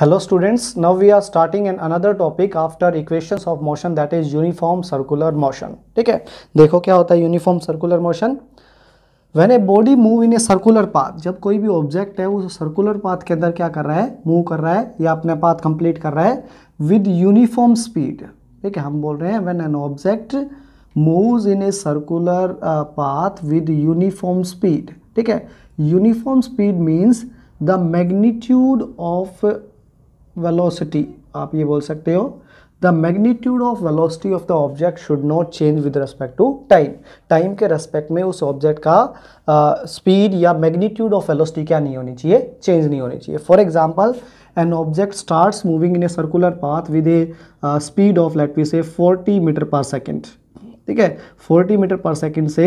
hello students now we are starting an another topic after equation of motion that is uniform circular motion ठीक है देखो क्या होता है uniform circular motion when a body move in a circular path जब कोई भी object है वो सर्कुलर पाथ के अंदर क्या कर रहा है मूव कर रहा है या अपना पाथ कंप्लीट कर रहा है विद यूनिफॉर्म स्पीड ठीक है हम बोल रहे हैं when an object moves in a circular path with uniform speed ठीक है uniform speed means the magnitude of velocity आप ये बोल सकते हो the magnitude of velocity of the object should not change with respect to time time के respect में उस ऑब्जेक्ट का स्पीड uh, या मैग्नीट्यूड ऑफ वेलोसिटी क्या नहीं होनी चाहिए चेंज नहीं होनी चाहिए for example an object start moving in a circular path with a speed of let we say 40 metre per second ठीक है 40 मीटर पर सेकेंड से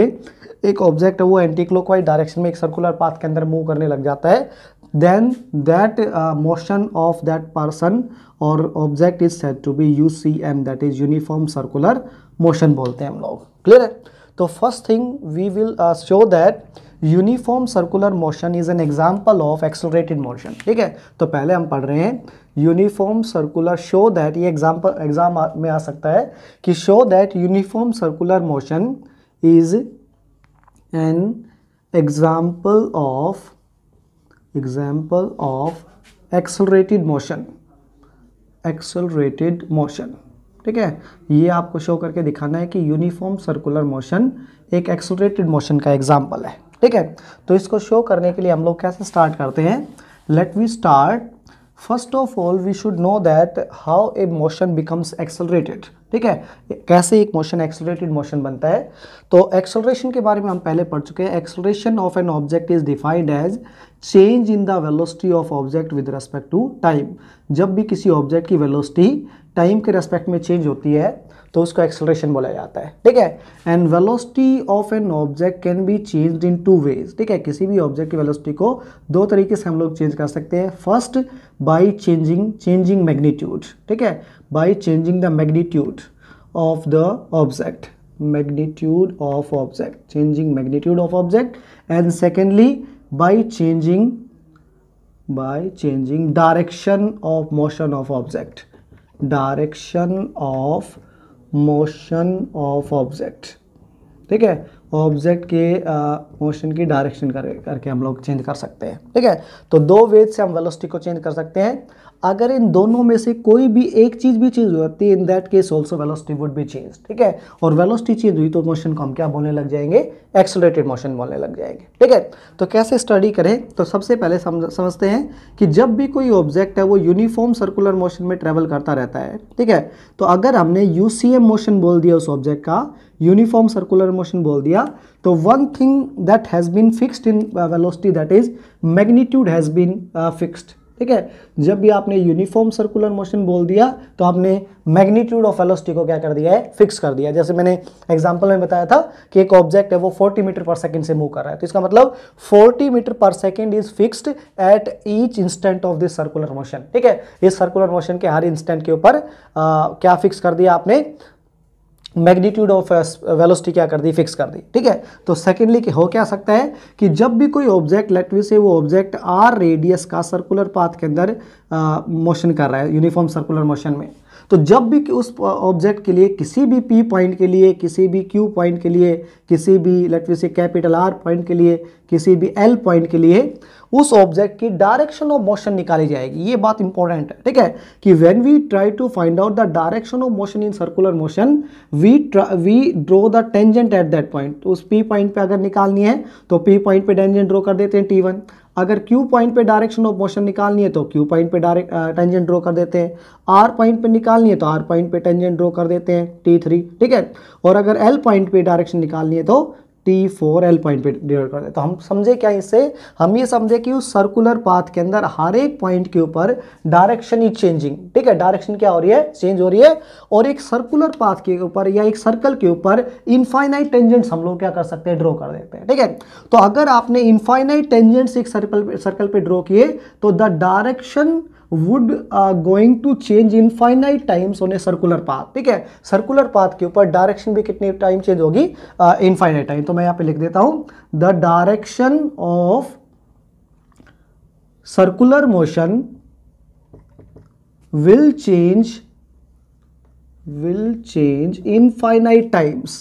एक ऑब्जेक्ट है वो एंटी क्लॉकवाइज डायरेक्शन में एक सर्कुलर पाथ के अंदर मूव करने लग जाता है then that uh, motion of that person or object is said to be UCM that is uniform circular motion बोलते हैं हम लोग clear है तो first thing we will uh, show that uniform circular motion is an example of accelerated motion ठीक है तो पहले हम पढ़ रहे हैं uniform circular show that ये example exam में आ सकता है कि show that uniform circular motion is an example of example of accelerated motion accelerated motion ठीक है ये आपको शो करके दिखाना है कि यूनिफॉर्म सर्कुलर मोशन एक एक्सलरेटेड मोशन का एग्जाम्पल है ठीक है तो इसको शो करने के लिए हम लोग कैसे स्टार्ट करते हैं let we start first of all we should know that how a motion becomes accelerated ठीक है कैसे एक मोशन एक्सलरेटेड मोशन बनता है तो एक्सलरेशन के बारे में हम पहले पढ़ चुके हैं acceleration of an object is defined as change in the velocity of object with respect to time जब भी किसी ऑब्जेक्ट की वेलोसिटी टाइम के रेस्पेक्ट में चेंज होती है तो उसको एक्सलरेशन बोला जाता है ठीक है and velocity of an object can be change in two ways ठीक है किसी भी ऑब्जेक्ट की वेलोसिटी को दो तरीके से हम लोग चेंज कर सकते हैं first by changing changing magnitude ठीक है by changing the magnitude of the object magnitude of object changing magnitude of object and secondly by changing by changing direction of motion of object direction of motion of object ठीक है object के motion की direction कर करके हम लोग change कर सकते हैं ठीक है तो दो वेज से हम वेलोसिटी को चेंज कर सकते हैं अगर इन दोनों में से कोई भी एक चीज़ भी चेंज हो जाती है in that case also velocity would भी चेंज ठीक है और वेलोसिटी चेंज हुई तो मोशन को हम क्या बोलने लग जाएंगे एक्सलेटेड मोशन बोलने लग जाएंगे ठीक है तो कैसे स्टडी करें तो सबसे पहले समझ समझते हैं कि जब भी कोई ऑब्जेक्ट है वो यूनिफॉर्म सर्कुलर मोशन में ट्रेवल करता रहता है ठीक है तो अगर हमने यू मोशन बोल दिया उस ऑब्जेक्ट का यूनिफॉर्म सर्कुलर मोशन बोल दिया तो one thing that has been fixed in velocity that is magnitude has been fixed ठीक है जब भी आपने यूनिफॉर्म सर्कुलर मोशन बोल दिया तो आपने मैग्नीट्यूड ऑफ एलोस्टी को क्या कर दिया है फिक्स कर दिया जैसे मैंने एग्जांपल में बताया था कि एक ऑब्जेक्ट है वो 40 मीटर पर सेकंड से मूव कर रहा है तो इसका मतलब 40 metre per second is fixed at each instant of this circular motion ठीक है इस सर्कुलर मोशन के हर इंस्टेंट के ऊपर क्या फिक्स कर दिया आपने मैग्नीट्यूड ऑफ वेलोसिटी क्या कर दी फिक्स कर दी ठीक है तो सेकेंडली हो क्या सकता है कि जब भी कोई ऑब्जेक्ट लेट से वो ऑब्जेक्ट आर रेडियस का सर्कुलर पाथ के अंदर मोशन कर रहा है यूनिफॉर्म सर्कुलर मोशन में तो जब भी उस ऑब्जेक्ट के लिए किसी भी पी पॉइंट के लिए किसी भी क्यू पॉइंट के लिए किसी भी लटवी से कैपिटल आर पॉइंट के लिए किसी भी एल पॉइंट के लिए उस ऑब्जेक्ट की डायरेक्शन ऑफ मोशन निकाली जाएगी ये बात इंपॉर्टेंट है ठीक है कि when we try to find out the direction of motion in circular motion we we draw the tangent at that point उस पी पॉइंट पे अगर निकालनी है तो पी पॉइंट पे टेंजेंट ड्रॉ कर देते हैं टी वन अगर क्यू पॉइंट पे डायरेक्शन ऑफ मोशन निकालनी है तो क्यू पॉइंट पे डायरेक्ट टेंजेंट ड्रॉ कर देते हैं आर पॉइंट पे निकालनी है तो आर पॉइंट पे टेंजेंट ड्रॉ कर देते हैं टी थ्री ठीक है और अगर एल पॉइंट पे डायरेक्शन निकालनी है तो टी फोर एल पॉइंट पे डिवाइड कर दे तो हम समझे क्या इससे हम ये समझे कि उस सर्कुलर पाथ के अंदर हर एक पॉइंट के ऊपर डायरेक्शन इज चेंजिंग ठीक है डायरेक्शन क्या हो रही है चेंज हो रही है और एक सर्कुलर पाथ के ऊपर या एक सर्कल के ऊपर इनफाइनाइट टेंजेंट्स हम लोग क्या कर सकते हैं ड्रॉ कर देते हैं ठीक है तो अगर आपने इनफाइनाइट टेंजेंट्स एक सर्कल सर्कल पर ड्रॉ किए तो the direction would going to change infinite times on a circular path ठीक है सर्कुलर पाथ के ऊपर डायरेक्शन भी कितने टाइम चेंज होगी इन फाइनाइट टाइम तो मैं यहां पे लिख देता हूं the direction of circular motion will change will change infinite times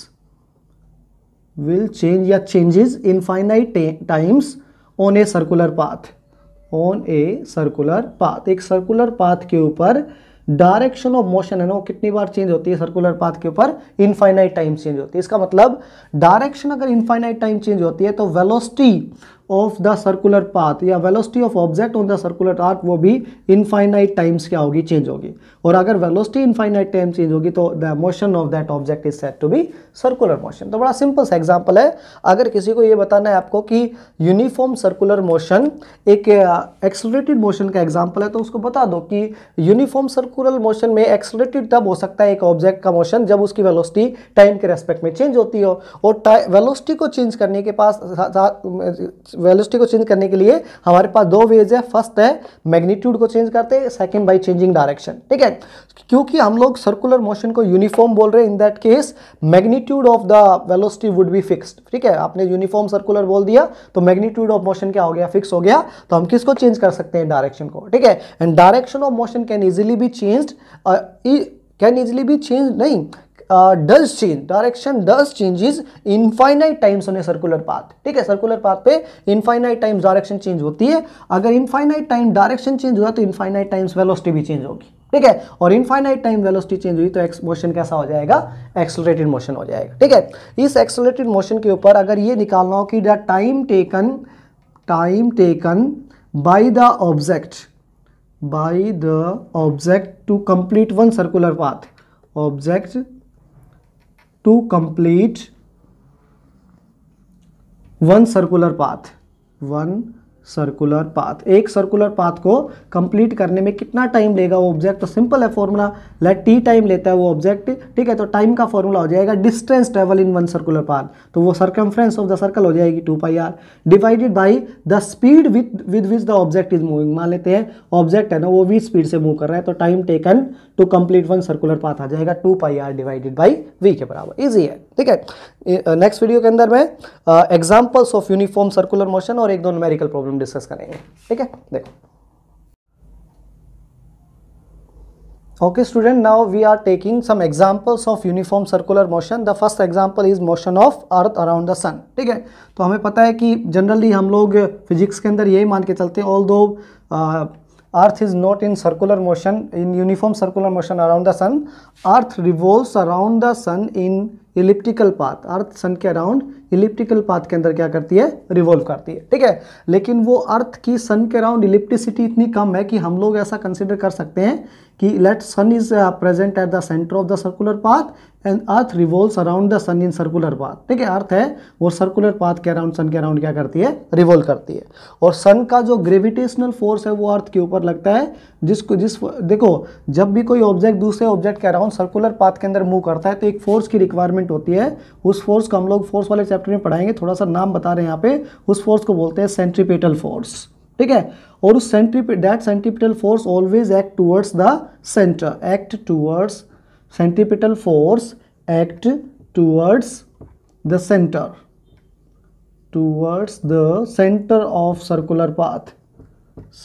will change या changes infinite times on a circular path on a circular path एक सर्कुलर पाथ के ऊपर डायरेक्शन ऑफ मोशन है ना वो कितनी बार change होती है सर्कुलर पाथ के ऊपर इनफाइनाइट टाइम चेंज होती है इसका मतलब डायरेक्शन अगर इनफाइनाइट टाइम चेंज होती है तो velocity of the circular path या velocity of object on the circular arc वो भी इनफाइनाइट टाइम्स क्या होगी चेंज होगी और अगर वेलोसिटी इनफाइनाइट टाइम चेंज होगी तो the motion of that object is set to be circular motion तो बड़ा सिंपल सा एग्जाम्पल है अगर किसी को ये बताना है आपको कि यूनिफॉर्म सर्कुलर मोशन एक एक्सलेटेड uh, मोशन का एग्जाम्पल है तो उसको बता दो कि यूनिफॉर्म सर्कुलर मोशन में एक्सलेटेड तब हो सकता है एक ऑब्जेक्ट का मोशन जब उसकी वेलोसिटी टाइम के रेस्पेक्ट में चेंज होती हो और वेलोसिटी को चेंज करने के पास वेलोसिटी को चेंज करने के लिए हमारे पास दो वेज है फर्स्ट है मैग्नीट्यूड को चेंज करते हैं सेकेंड बाई चेंजिंग डायरेक्शन ठीक है क्योंकि हम लोग सर्कुलर मोशन को यूनिफॉर्म बोल रहे हैं in that case magnitude of the velocity would be fixed ठीक है आपने यूनिफॉर्म सर्कुलर बोल दिया तो मैग्नीट्यूड ऑफ मोशन क्या हो गया फिक्स हो गया तो हम किसको चेंज कर सकते हैं डायरेक्शन को ठीक है and direction of motion can easily be changed can easily be change नहीं does change direction does is infinite times on a circular path ठीक है सर्कुलर पाथ पे इनफाइनाइट टाइम्स डायरेक्शन चेंज होती है अगर इनफाइनाइट टाइम डायरेक्शन चेंज हुआ तो infinite times velocity भी चेंज होगी ठीक है और इनफाइनाइट टाइम वेलोसिटी चेंज हुई तो एक्स मोशन कैसा हो जाएगा एक्सलरेटेड मोशन हो जाएगा ठीक है इस एक्सलरेटेड मोशन के ऊपर अगर ये निकालना हो कि the time taken time taken by the object by the object to complete one circular path object to complete one circular path one circular path एक सर्कुलर पाथ को कंप्लीट करने में कितना टाइम लेगा वो ऑब्जेक्ट तो सिंपल है formula late T time लेता है वो ऑब्जेक्ट ठीक है तो टाइम का फॉर्मूला हो जाएगा distance travel in one circular path तो वो सर्कम्फ्रेंस ऑफ द सर्कल हो जाएगी two pi R divided by the speed with with which the object is moving मान लेते हैं ऑब्जेक्ट है ना वो वी स्पीड से मूव कर रहा है तो time taken to complete one circular path आ जाएगा two pi R divided by V के बराबर ईजी है ठीक है नेक्स्ट वीडियो के अंदर में examples of uniform circular motion और एक दो नोमेरिकल प्रॉब्लम डिस्कस करेंगे ठीक है देखो okay student now we are taking some examples of uniform circular motion the first example is motion of earth around the sun ठीक है तो हमें पता है कि जनरली हम लोग फिजिक्स के अंदर यही मान के चलते हैं although earth is not in circular motion in uniform circular motion around the sun earth revolves around the sun in elliptical path earth sun के अराउंड इलिप्टिकल पाथ के अंदर क्या करती है रिवॉल्व करती है ठीक है लेकिन वो अर्थ की सन के अराउंड इलिप्टिसिटी इतनी कम है कि हम लोग ऐसा कंसिडर कर सकते हैं कि let sun is present at the centre of the circular path and earth revolve around the sun in circular path ठीक है अर्थ है वो सर्कुलर पाथ के अराउंड सन के अराउंड क्या करती है रिवॉल्व करती है और सन का जो ग्रेविटेशनल फोर्स है वो अर्थ के ऊपर लगता है जिसको जिस देखो जब भी कोई ऑब्जेक्ट दूसरे ऑब्जेक्ट के अराउंड सर्कुलर पाथ के अंदर मूव करता है तो एक फोर्स की रिक्वायरमेंट इफेक्ट होती है उस फोर्स को हम लोग फोर्स वाले चैप्टर में पढ़ाएंगे थोड़ा सा नाम बता रहे हैं यहाँ पे उस फोर्स को बोलते हैं सेंट्रीपेटल फोर्स ठीक है और उस सेंट्रीपे that centripetal force always act towards the centre act towards centripetal force act towards the centre towards the centre of circular path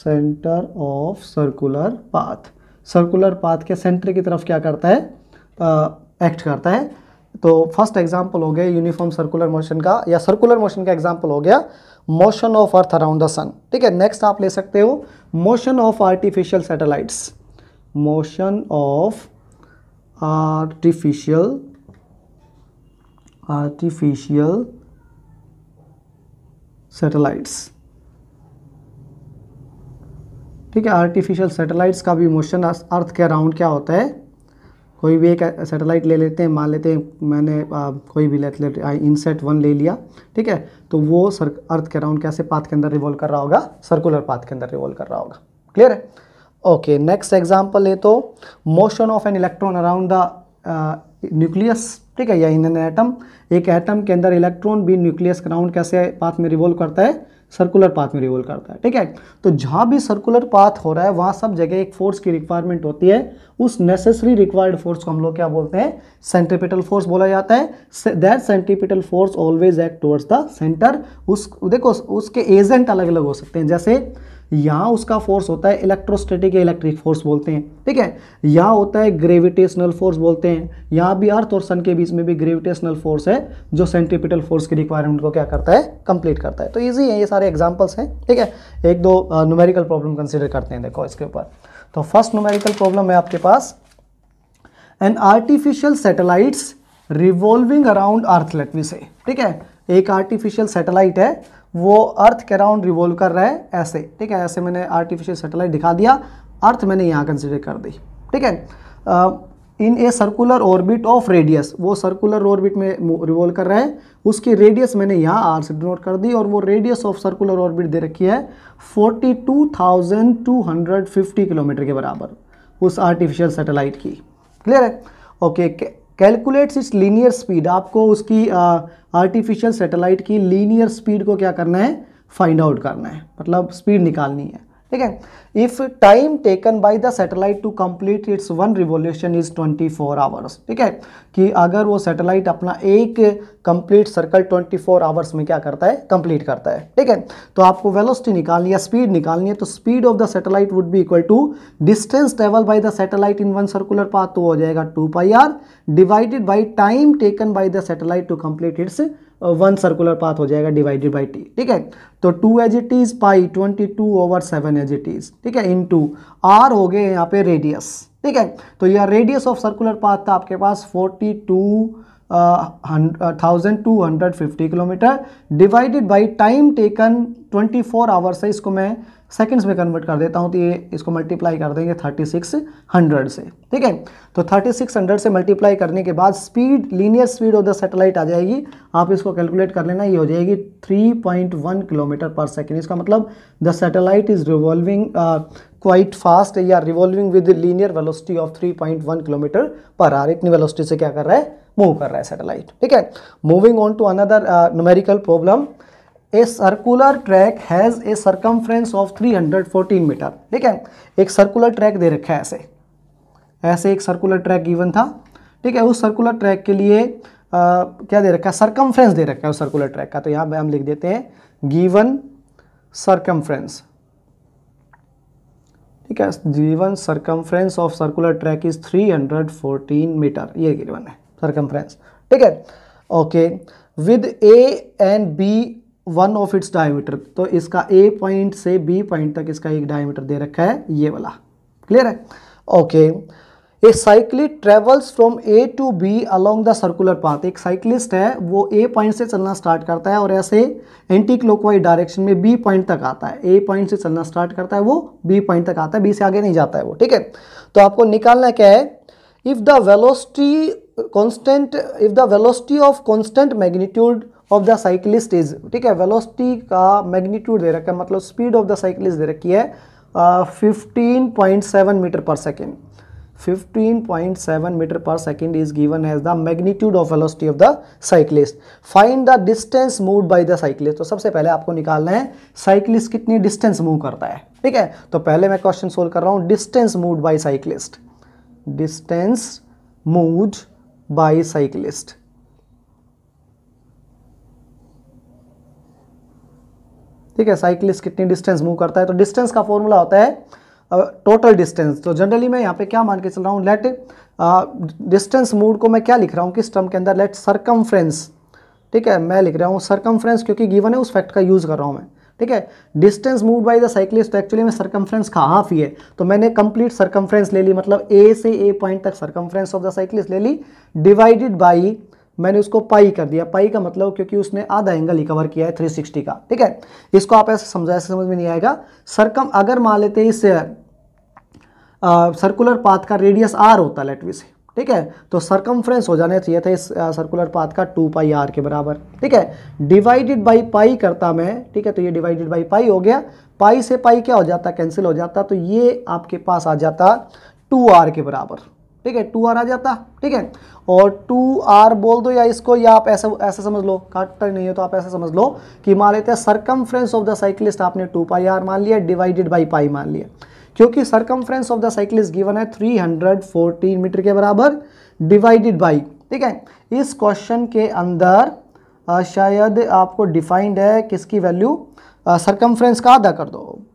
centre of circular path circular path के centre की तरफ क्या करता है एक्ट uh, करता है तो first example हो गया यूनिफॉर्म सर्कुलर मोशन का या सर्कुलर मोशन का एग्जाम्पल हो गया motion of earth around the sun ठीक है नेक्स्ट आप ले सकते हो motion of artificial satellites motion of artificial artificial satellites ठीक है आर्टिफिशियल सैटेलाइट्स का भी मोशन अर्थ के अराउंड क्या होता है कोई भी एक सैटेलाइट ले लेते हैं मान लेते हैं मैंने आ, कोई भी लेट लेट इनसेट वन ले लिया ठीक है तो वो सर अर्थ के अराउंड कैसे पाथ के अंदर रिवॉल्व कर रहा होगा सर्कुलर पाथ के अंदर रिवॉल्व कर रहा होगा क्लियर है ओके नेक्स्ट एग्जाम्पल है तो motion of an electron around the nucleus ठीक है या इन एन एटम एक एटम के अंदर इलेक्ट्रॉन भी न्यूक्लियस के अराउंड कैसे पाथ में रिवॉल्व करता है सर्कुलर पाथ में रिवोल्व करता है ठीक है तो जहाँ भी सर्कुलर पाथ हो रहा है वहाँ सब जगह एक फोर्स की रिक्वायरमेंट होती है उस नेसेसरी रिक्वायर्ड फोर्स को हम लोग क्या बोलते हैं सेंट्रिपिटल फोर्स बोला जाता है that centripetal force always act towards the centre उस देखो उसके एजेंट अलग अलग हो सकते हैं जैसे यहाँ उसका फोर्स होता है इलेक्ट्रोस्टेटिक या इलेक्ट्रिक फोर्स बोलते हैं ठीक है यहाँ होता है ग्रेविटेशनल फोर्स बोलते हैं यहाँ भी अर्थ और सन के बीच में भी ग्रेविटेशनल फोर्स है जो सेंट्रीपिटल फोर्स की रिक्वायरमेंट को क्या करता है कंप्लीट करता है तो ईजी है ये सारे एग्जाम्पल्स हैं ठीक है एक दो न्यूमेरिकल प्रॉब्लम कंसिडर करते हैं देखो इसके ऊपर तो फर्स्ट न्यूमेरिकल प्रॉब्लम है आपके पास an artificial satellites revolving around earth let we say ठीक है एक आर्टिफिशियल सेटेलाइट है वो अर्थ के अराउंड रिवॉल्व कर रहा है ऐसे ठीक है ऐसे मैंने आर्टिफिशियल सेटेलाइट दिखा दिया अर्थ मैंने यहाँ कंसिडर कर दी ठीक है in a circular orbit of radius वो सर्कुलर ऑर्बिट में रिवॉल्व कर रहा है उसकी रेडियस मैंने यहाँ आर से डिनोट कर दी और वो रेडियस ऑफ सर्कुलर ऑर्बिट दे रखी है 42,250 किलोमीटर के बराबर उस आर्टिफिशियल सैटेलाइट की क्लियर है okay okay, calculates its linear speed आपको उसकी आर्टिफिशियल सेटेलाइट की लीनियर स्पीड को क्या करना है फाइंड आउट करना है मतलब स्पीड निकालनी है ठीक है if time taken by the satellite to complete its one revolution is 24 hours ठीक है कि अगर वो सैटेलाइट अपना एक कंप्लीट सर्कल 24 आवर्स में क्या करता है कंप्लीट करता है ठीक है तो आपको वेलोसिटी निकालनी है स्पीड निकालनी है तो speed of the satellite would be equal to distance travel by the satellite in one circular path तो हो जाएगा two pi R divided by time taken by the satellite to complete its one circular path हो जाएगा divided by T ठीक है तो two as it is pi twenty two over seven as it is ठीक है इन to are हो गए यहाँ पे रेडियस ठीक है तो यह रेडियस ऑफ सर्कुलर पाथ था आपके पास forty two thousand two hundred fifty kilometre divided by time taken twenty four hours है इसको मैं सेकेंड्स में कन्वर्ट कर देता हूँ तो ये इसको मल्टीप्लाई कर देंगे 3600 से ठीक है तो 3600 से मल्टीप्लाई करने के बाद speed linear speed of the satellite आ जाएगी आप इसको कैलकुलेट कर लेना ये हो जाएगी 3.1 किलोमीटर पर सेकेंड इसका मतलब the satellite is revolving quite fast या revolving with linear velocity of 3.1 kilometre per hour इतनी वेलोसिटी से क्या कर रहा है मूव कर रहा है सेटेलाइट ठीक है moving on to another numerical problem a circular track has a circumference of 314 metre ठीक है एक सर्कुलर ट्रैक दे रखा है ऐसे ऐसे एक सर्कुलर ट्रैक गिवन था ठीक है उस सर्कुलर ट्रैक के लिए आ, क्या दे रखा है सर्कमफ्रेंस दे रखा है उस सर्कुलर ट्रैक का तो यहां पर हम लिख देते हैं गिवन सर्कमफ्रेंस ठीक है given circumference of circular track is 314 metre ये गिवन है सर्कमफ्रेंस ठीक है okay with A and B one of its diameter तो इसका ए पॉइंट से बी पॉइंट तक इसका एक डायमीटर दे रखा है ये वाला क्लियर है okay a cyclist travels from A to B along the circular path एक साइकिलिस्ट है वो ए पॉइंट से चलना स्टार्ट करता है और ऐसे एंटी क्लोकवाइज डायरेक्शन में बी पॉइंट तक आता है ए पॉइंट से चलना स्टार्ट करता है वो बी पॉइंट तक आता है बी से आगे नहीं जाता है वो ठीक है तो आपको निकालना क्या है if the velocity constant if the velocity of constant magnitude of the cyclist is ठीक है वेलोसिटी का मैग्नीट्यूड दे रखा है मतलब स्पीड ऑफ द साइकिलिस्ट दे रखी है fifteen point seven metre per second fifteen point seven metre per second is given as the magnitude of velocity of the cyclist find the distance move by the cyclist तो सबसे पहले आपको निकालना है cyclist कितनी डिस्टेंस मूव करता है ठीक है तो पहले मैं क्वेश्चन सोल्व कर रहा हूँ distance move by cyclist distance move by cyclist ठीक है साइकिलिस्ट कितनी डिस्टेंस मूव करता है तो डिस्टेंस का फॉर्मूला होता है टोटल डिस्टेंस तो जनरली मैं यहाँ पे क्या मान के चल रहा हूँ लेट डिस्टेंस मूड को मैं क्या लिख रहा हूँ किस टर्म के अंदर लेट सरकम ठीक है मैं लिख रहा हूँ सरकम क्योंकि गिवन है उस फैक्ट का यूज़ कर रहा हूँ मैं ठीक है distance move by the cyclist तो एक्चुअली में सरकमफ्रेंस का हाफ ही है तो मैंने कंप्लीट सरकम ले ली मतलब ए से ए पॉइंट तक सरकम ऑफ द साइकिलिस्ट ले ली डिवाइडेड बाई मैंने उसको पाई कर दिया पाई का मतलब क्योंकि उसने आधा एंगल ही कवर किया है 360 का ठीक है इसको आप ऐसे समझा ऐसे समझ में नहीं आएगा सरकम अगर मान लेते इस सर्कुलर पाथ का रेडियस आर होता लेटवी से ठीक है तो फ्रेंस हो जाना चाहिए था इस सर्कुलर पाथ का टू पाई आर के बराबर ठीक है डिवाइडेड बाई पाई करता मैं ठीक है तो ये डिवाइडेड बाई पाई हो गया पाई से पाई क्या हो जाता कैंसिल हो जाता तो ये आपके पास आ जाता टू आर के बराबर ठीक है टू आर आ जाता ठीक है और टू आर बोल दो या इसको या आप ऐसे ऐसे समझ लो काटता तो नहीं है तो आप ऐसा समझ लो कि मान लेते हैं सरकम ऑफ द साइकिलिस्ट आपने टू पाई आर मान लिया डिवाइडेड बाई पाई मान लिया क्योंकि circum of the cyclist given है थ्री मीटर के बराबर डिवाइडेड बाई ठीक है इस क्वेश्चन के अंदर शायद आपको डिफाइंड है किसकी वैल्यू सरकम का आधा कर दो